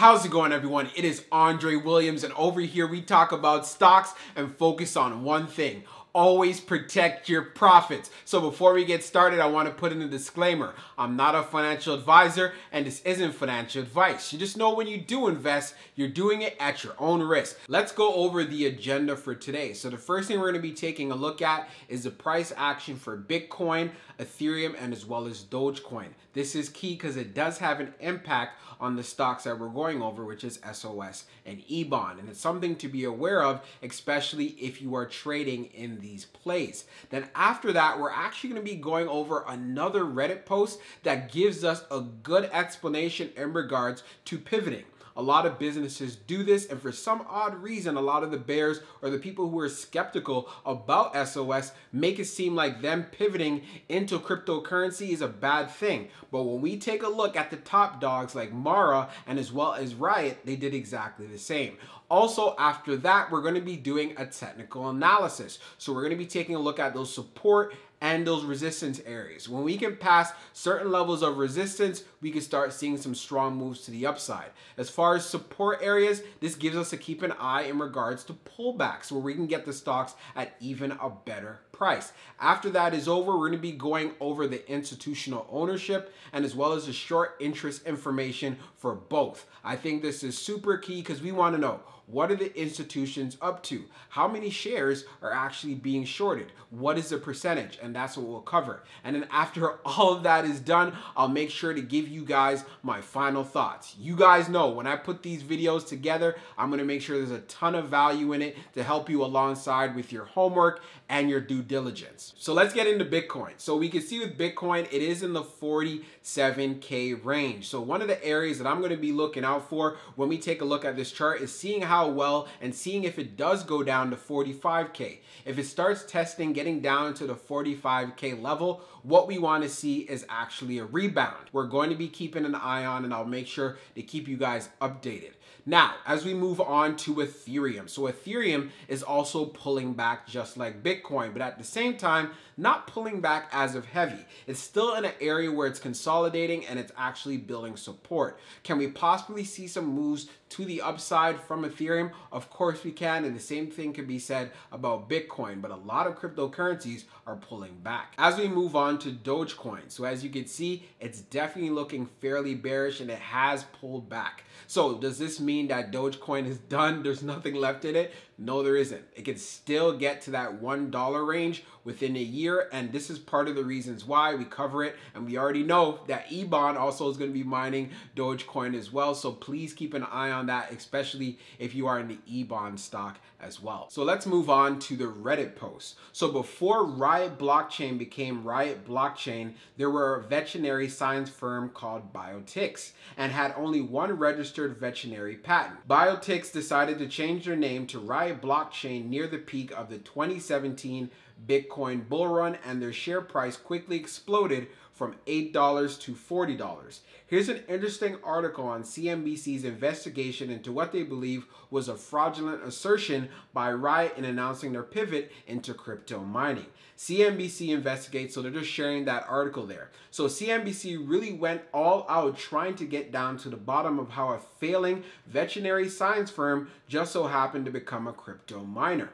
How's it going everyone? It is Andre Williams and over here we talk about stocks and focus on one thing, always protect your profits. So before we get started, I want to put in a disclaimer. I'm not a financial advisor and this isn't financial advice. You just know when you do invest, you're doing it at your own risk. Let's go over the agenda for today. So the first thing we're going to be taking a look at is the price action for Bitcoin, Ethereum, and as well as Dogecoin. This is key because it does have an impact on the stocks that we're going over, which is SOS and EBON. And it's something to be aware of, especially if you are trading in these plays. Then after that, we're actually going to be going over another Reddit post that gives us a good explanation in regards to pivoting. A lot of businesses do this, and for some odd reason, a lot of the bears or the people who are skeptical about SOS make it seem like them pivoting into cryptocurrency is a bad thing. But when we take a look at the top dogs like Mara and as well as Riot, they did exactly the same. Also, after that, we're going to be doing a technical analysis. So we're going to be taking a look at those support and those resistance areas. When we can pass certain levels of resistance, we can start seeing some strong moves to the upside. As far as support areas, this gives us to keep an eye in regards to pullbacks where we can get the stocks at even a better price. After that is over, we're gonna be going over the institutional ownership and as well as the short interest information for both. I think this is super key because we wanna know what are the institutions up to? How many shares are actually being shorted? What is the percentage? And that's what we'll cover. And then after all of that is done, I'll make sure to give you guys my final thoughts. You guys know when I put these videos together, I'm gonna make sure there's a ton of value in it to help you alongside with your homework and your due diligence. So let's get into Bitcoin. So we can see with Bitcoin, it is in the 47K range. So one of the areas that I'm gonna be looking out for when we take a look at this chart is seeing how well and seeing if it does go down to 45K. If it starts testing getting down to the 45K level, what we wanna see is actually a rebound. We're going to be keeping an eye on and I'll make sure to keep you guys updated. Now, as we move on to Ethereum. So Ethereum is also pulling back just like Bitcoin, but at the same time, not pulling back as of heavy. It's still in an area where it's consolidating and it's actually building support. Can we possibly see some moves to the upside from Ethereum? Of course we can, and the same thing can be said about Bitcoin, but a lot of cryptocurrencies are pulling back. As we move on on to Dogecoin. So as you can see, it's definitely looking fairly bearish and it has pulled back. So does this mean that Dogecoin is done? There's nothing left in it? No, there isn't. It can still get to that $1 range within a year, and this is part of the reasons why we cover it. And we already know that Ebon also is going to be mining Dogecoin as well, so please keep an eye on that, especially if you are in the Ebon stock as well. So let's move on to the Reddit post. So before Riot Blockchain became Riot Blockchain, there were a veterinary science firm called Biotix and had only one registered veterinary patent. Biotix decided to change their name to Riot blockchain near the peak of the 2017 Bitcoin bull run and their share price quickly exploded from $8 to $40. Here's an interesting article on CNBC's investigation into what they believe was a fraudulent assertion by Riot in announcing their pivot into crypto mining. CNBC investigates, so they're just sharing that article there. So CNBC really went all out trying to get down to the bottom of how a failing veterinary science firm just so happened to become a crypto miner.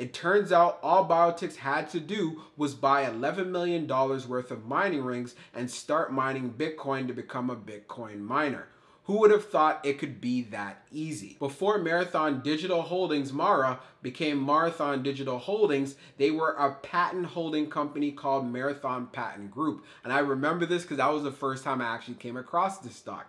It turns out all Biotix had to do was buy $11 million worth of mining rings and start mining Bitcoin to become a Bitcoin miner. Who would have thought it could be that easy? Before Marathon Digital Holdings, Mara, became Marathon Digital Holdings, they were a patent holding company called Marathon Patent Group. And I remember this because that was the first time I actually came across this stock.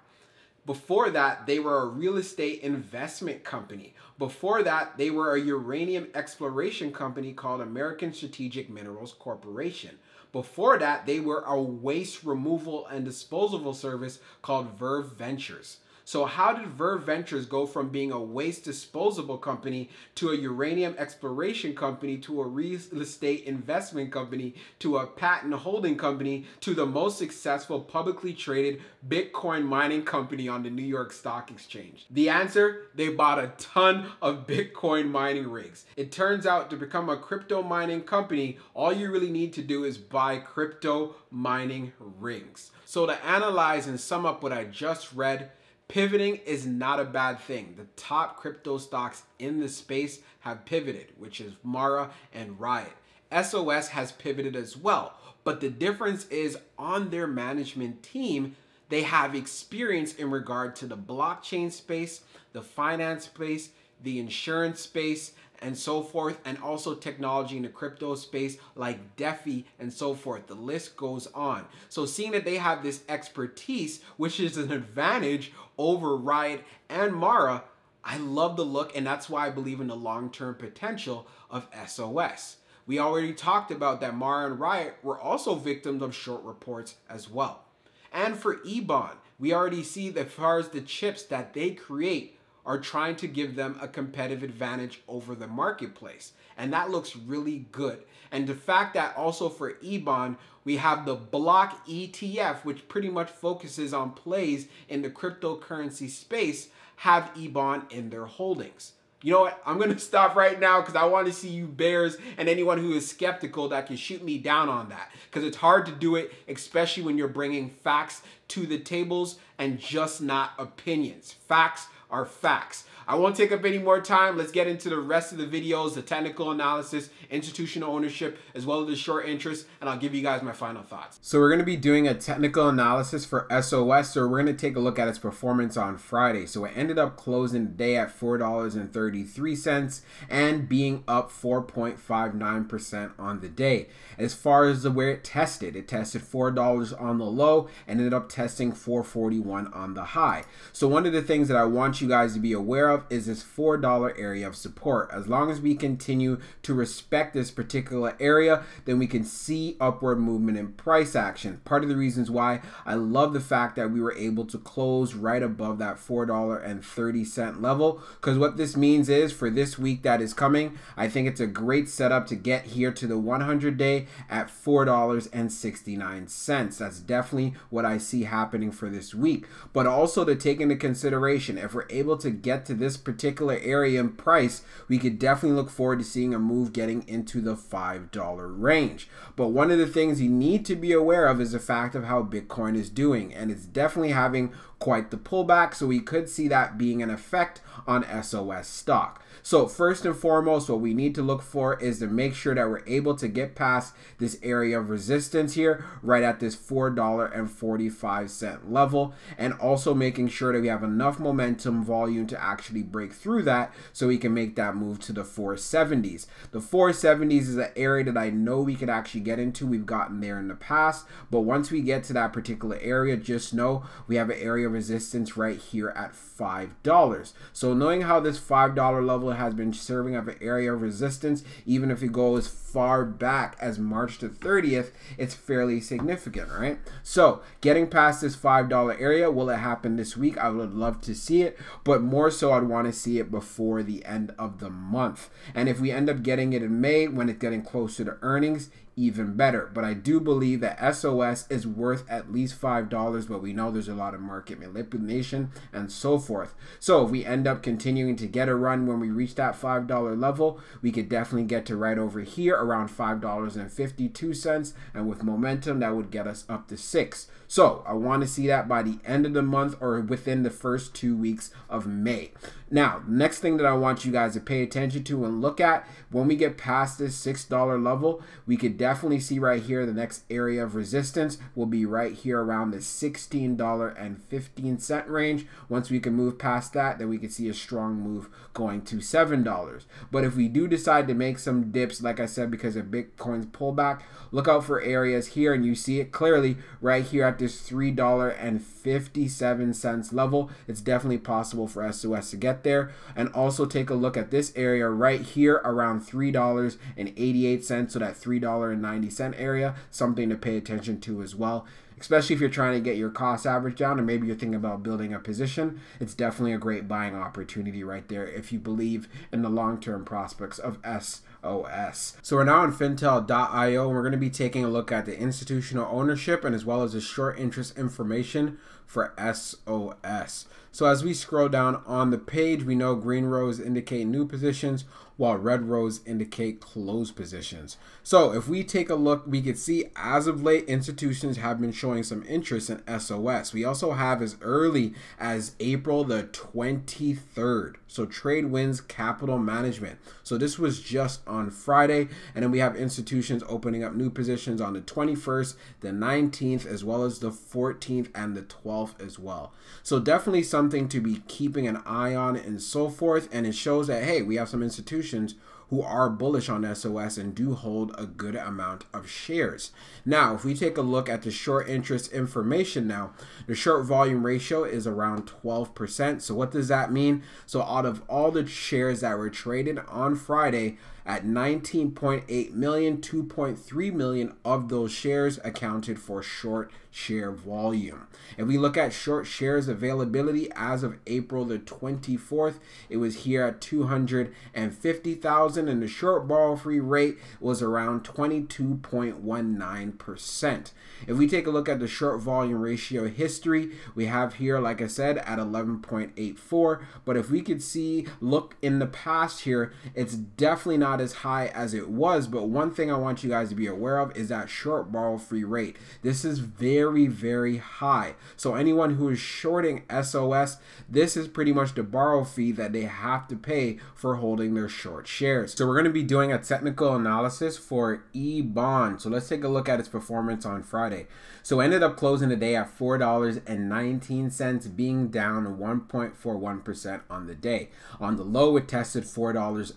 Before that, they were a real estate investment company. Before that, they were a uranium exploration company called American Strategic Minerals Corporation. Before that, they were a waste removal and disposable service called Verve Ventures. So how did Verve Ventures go from being a waste disposable company to a uranium exploration company to a real estate investment company to a patent holding company to the most successful publicly traded Bitcoin mining company on the New York Stock Exchange? The answer, they bought a ton of Bitcoin mining rigs. It turns out to become a crypto mining company, all you really need to do is buy crypto mining rigs. So to analyze and sum up what I just read, Pivoting is not a bad thing. The top crypto stocks in the space have pivoted, which is Mara and Riot. SOS has pivoted as well, but the difference is on their management team, they have experience in regard to the blockchain space, the finance space, the insurance space, and so forth, and also technology in the crypto space like DeFi and so forth. The list goes on. So seeing that they have this expertise, which is an advantage over Riot and Mara, I love the look, and that's why I believe in the long-term potential of SOS. We already talked about that Mara and Riot were also victims of short reports as well. And for Ebon, we already see that as far as the chips that they create are trying to give them a competitive advantage over the marketplace. And that looks really good. And the fact that also for Ebon, we have the block ETF, which pretty much focuses on plays in the cryptocurrency space, have Ebon in their holdings. You know what? I'm going to stop right now because I want to see you bears and anyone who is skeptical that can shoot me down on that because it's hard to do it, especially when you're bringing facts to the tables and just not opinions. Facts are facts. I won't take up any more time. Let's get into the rest of the videos, the technical analysis, institutional ownership, as well as the short interest, and I'll give you guys my final thoughts. So we're going to be doing a technical analysis for SOS, so we're going to take a look at its performance on Friday. So it ended up closing the day at $4.33 and being up 4.59% on the day. As far as the where it tested, it tested $4 on the low and ended up testing 441 on the high. So one of the things that I want you you guys to be aware of is this $4 area of support. As long as we continue to respect this particular area, then we can see upward movement in price action. Part of the reasons why I love the fact that we were able to close right above that $4.30 level because what this means is for this week that is coming, I think it's a great setup to get here to the 100 day at $4.69. That's definitely what I see happening for this week. But also to take into consideration if we're able to get to this particular area in price, we could definitely look forward to seeing a move getting into the $5 range. But one of the things you need to be aware of is the fact of how Bitcoin is doing, and it's definitely having quite the pullback, so we could see that being an effect on SOS stock. So first and foremost, what we need to look for is to make sure that we're able to get past this area of resistance here, right at this $4.45 level, and also making sure that we have enough momentum volume to actually break through that so we can make that move to the 470s. The 470s is an area that I know we could actually get into. We've gotten there in the past, but once we get to that particular area, just know we have an area of resistance right here at $5. So knowing how this $5 level Hezbollah has been serving up an area of resistance, even if you go as far back as March the 30th, it's fairly significant, right? So getting past this $5 area, will it happen this week? I would love to see it, but more so I'd want to see it before the end of the month. And if we end up getting it in May when it's getting closer to earnings, even better. But I do believe that SOS is worth at least $5, but we know there's a lot of market manipulation and so forth. So if we end up continuing to get a run when we reach that $5 level, we could definitely get to right over here around $5.52. And with momentum, that would get us up to six. So I want to see that by the end of the month or within the first two weeks of May. Now, next thing that I want you guys to pay attention to and look at when we get past this $6 level, we could definitely definitely see right here the next area of resistance will be right here around the $16.15 range. Once we can move past that, then we can see a strong move going to $7. But if we do decide to make some dips, like I said, because of Bitcoin's pullback, look out for areas here and you see it clearly right here at this $3.57 level. It's definitely possible for SOS to get there. And also take a look at this area right here around $3.88. So that $3 90 cent area, something to pay attention to as well. Especially if you're trying to get your cost average down or maybe you're thinking about building a position, it's definitely a great buying opportunity right there if you believe in the long term prospects of SOS. So we're now on fintel.io and we're going to be taking a look at the institutional ownership and as well as the short interest information for SOS. So as we scroll down on the page, we know green rows indicate new positions while red rows indicate closed positions. So if we take a look, we could see as of late, institutions have been showing some interest in SOS. We also have as early as April the 23rd. So Trade Winds Capital Management. So this was just on Friday. And then we have institutions opening up new positions on the 21st, the 19th, as well as the 14th and the 12th as well. So definitely something to be keeping an eye on and so forth. And it shows that, hey, we have some institutions who are bullish on SOS and do hold a good amount of shares. Now, if we take a look at the short interest information now, the short volume ratio is around 12%. So what does that mean? So out of all the shares that were traded on Friday at 19.8 million, 2.3 million of those shares accounted for short share volume. If we look at short shares availability as of April the 24th, it was here at 250,000 and the short borrow free rate was around 22.19%. If we take a look at the short volume ratio history, we have here like I said at 11.84, but if we could see look in the past here, it's definitely not as high as it was, but one thing I want you guys to be aware of is that short borrow free rate. This is very very, very high. So anyone who is shorting SOS, this is pretty much the borrow fee that they have to pay for holding their short shares. So we're going to be doing a technical analysis for E bond. So let's take a look at its performance on Friday. So ended up closing the day at $4.19 being down 1.41% on the day. On the low it tested $4.01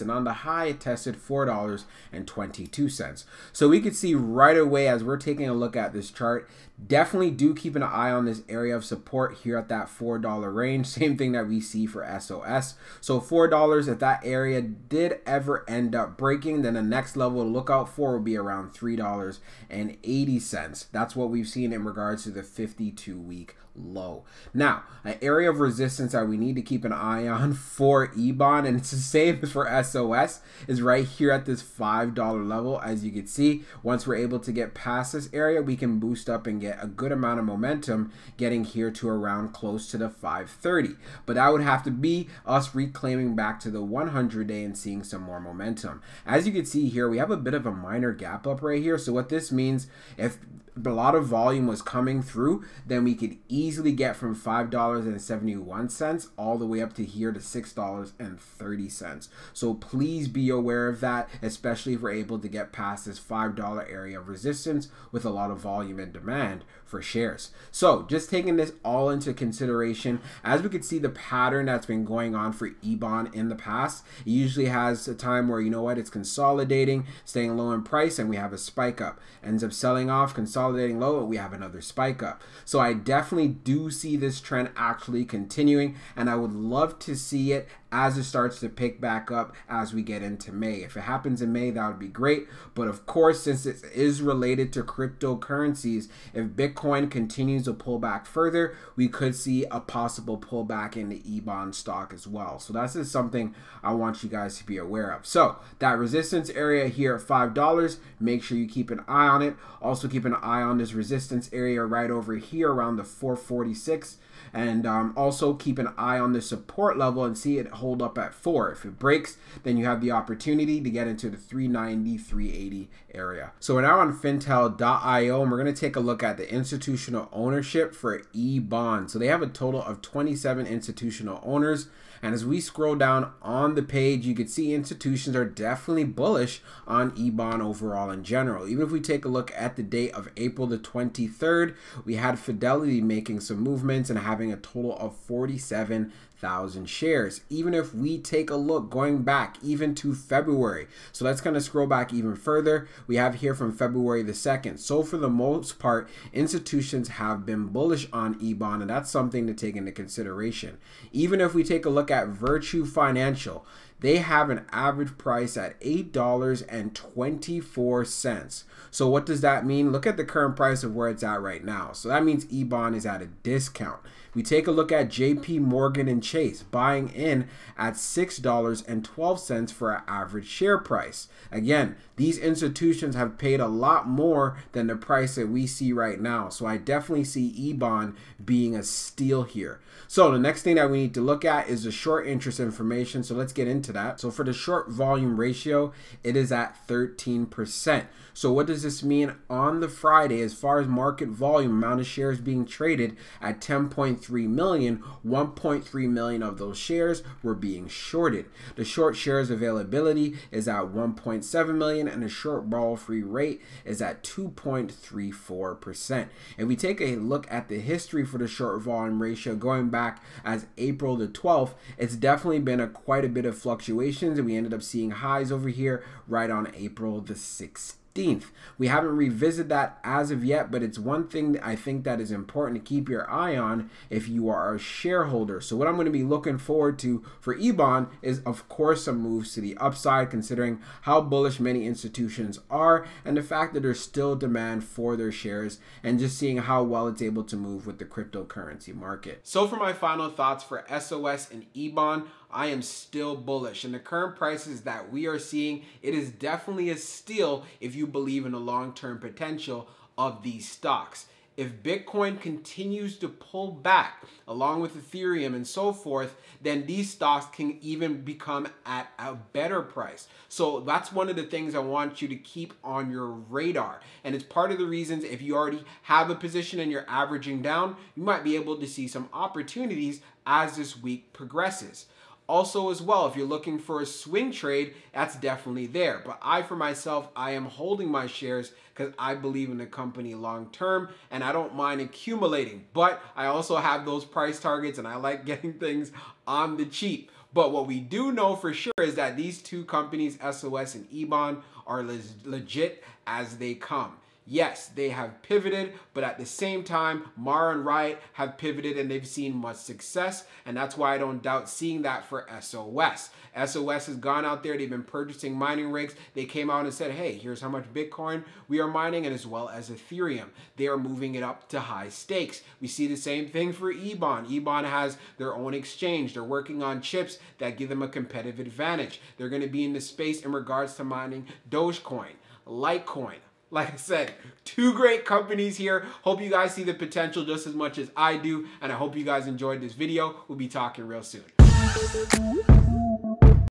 and on the high it tested $4.22. So we could see right away as we're taking a look at this chart Definitely do keep an eye on this area of support here at that $4 range. Same thing that we see for SOS. So $4, if that area did ever end up breaking, then the next level to look out for will be around $3.80. That's what we've seen in regards to the 52 week low. Now, an area of resistance that we need to keep an eye on for Ebon, and it's the same as for SOS, is right here at this $5 level. As you can see, once we're able to get past this area, we can boost up and get get a good amount of momentum getting here to around close to the 530. But that would have to be us reclaiming back to the 100 day and seeing some more momentum. As you can see here, we have a bit of a minor gap up right here. So what this means, if a lot of volume was coming through, then we could easily get from $5.71 all the way up to here to $6.30. So please be aware of that, especially if we're able to get past this $5 area of resistance with a lot of volume and demand for shares. So just taking this all into consideration, as we can see the pattern that's been going on for Ebon in the past, it usually has a time where, you know what, it's consolidating, staying low in price, and we have a spike up. Ends up selling off, consolidating, consolidating lower, we have another spike up. So I definitely do see this trend actually continuing, and I would love to see it as it starts to pick back up as we get into May. If it happens in May, that would be great. But of course, since it is related to cryptocurrencies, if Bitcoin continues to pull back further, we could see a possible pullback in the Ebon stock as well. So that's just something I want you guys to be aware of. So that resistance area here at $5, make sure you keep an eye on it. Also keep an eye eye on this resistance area right over here around the 446 and um, also keep an eye on the support level and see it hold up at 4. If it breaks, then you have the opportunity to get into the 390, 380 area. So we're now on fintel.io and we're going to take a look at the institutional ownership for e-bond. So they have a total of 27 institutional owners and as we scroll down on the page, you can see institutions are definitely bullish on Ebon overall in general. Even if we take a look at the date of April the 23rd, we had Fidelity making some movements and having a total of 47 thousand shares. Even if we take a look going back even to February, so let's kind of scroll back even further. We have here from February the 2nd. So for the most part, institutions have been bullish on Ebon, and that's something to take into consideration. Even if we take a look at Virtue Financial, they have an average price at $8.24. So what does that mean? Look at the current price of where it's at right now. So that means Ebon is at a discount. We take a look at JP Morgan and Chase buying in at $6.12 for our average share price. Again, these institutions have paid a lot more than the price that we see right now. So I definitely see Ebon being a steal here. So the next thing that we need to look at is the short interest information. So let's get into that. So for the short volume ratio, it is at 13%. So what does this mean on the Friday as far as market volume, amount of shares being traded at 10.3 1.3 million, 1.3 million of those shares were being shorted. The short shares availability is at 1.7 million and the short borrow free rate is at 2.34%. If we take a look at the history for the short volume ratio going back as April the 12th, it's definitely been a quite a bit of fluctuations and we ended up seeing highs over here right on April the 16th. 15th. We haven't revisited that as of yet, but it's one thing I think that is important to keep your eye on if you are a shareholder. So what I'm going to be looking forward to for Ebon is of course some moves to the upside considering how bullish many institutions are and the fact that there's still demand for their shares and just seeing how well it's able to move with the cryptocurrency market. So for my final thoughts for SOS and Ebon, I am still bullish. And the current prices that we are seeing, it is definitely a steal if you believe in the long-term potential of these stocks. If Bitcoin continues to pull back along with Ethereum and so forth, then these stocks can even become at a better price. So that's one of the things I want you to keep on your radar. And it's part of the reasons if you already have a position and you're averaging down, you might be able to see some opportunities as this week progresses. Also as well, if you're looking for a swing trade, that's definitely there. But I, for myself, I am holding my shares because I believe in the company long term and I don't mind accumulating. But I also have those price targets and I like getting things on the cheap. But what we do know for sure is that these two companies, SOS and Ebon, are legit as they come. Yes, they have pivoted, but at the same time, Mara and Riot have pivoted and they've seen much success. And that's why I don't doubt seeing that for SOS. SOS has gone out there, they've been purchasing mining rigs. They came out and said, hey, here's how much Bitcoin we are mining, and as well as Ethereum. They are moving it up to high stakes. We see the same thing for Ebon. Ebon has their own exchange. They're working on chips that give them a competitive advantage. They're going to be in the space in regards to mining Dogecoin, Litecoin, like I said, two great companies here. Hope you guys see the potential just as much as I do. And I hope you guys enjoyed this video. We'll be talking real soon.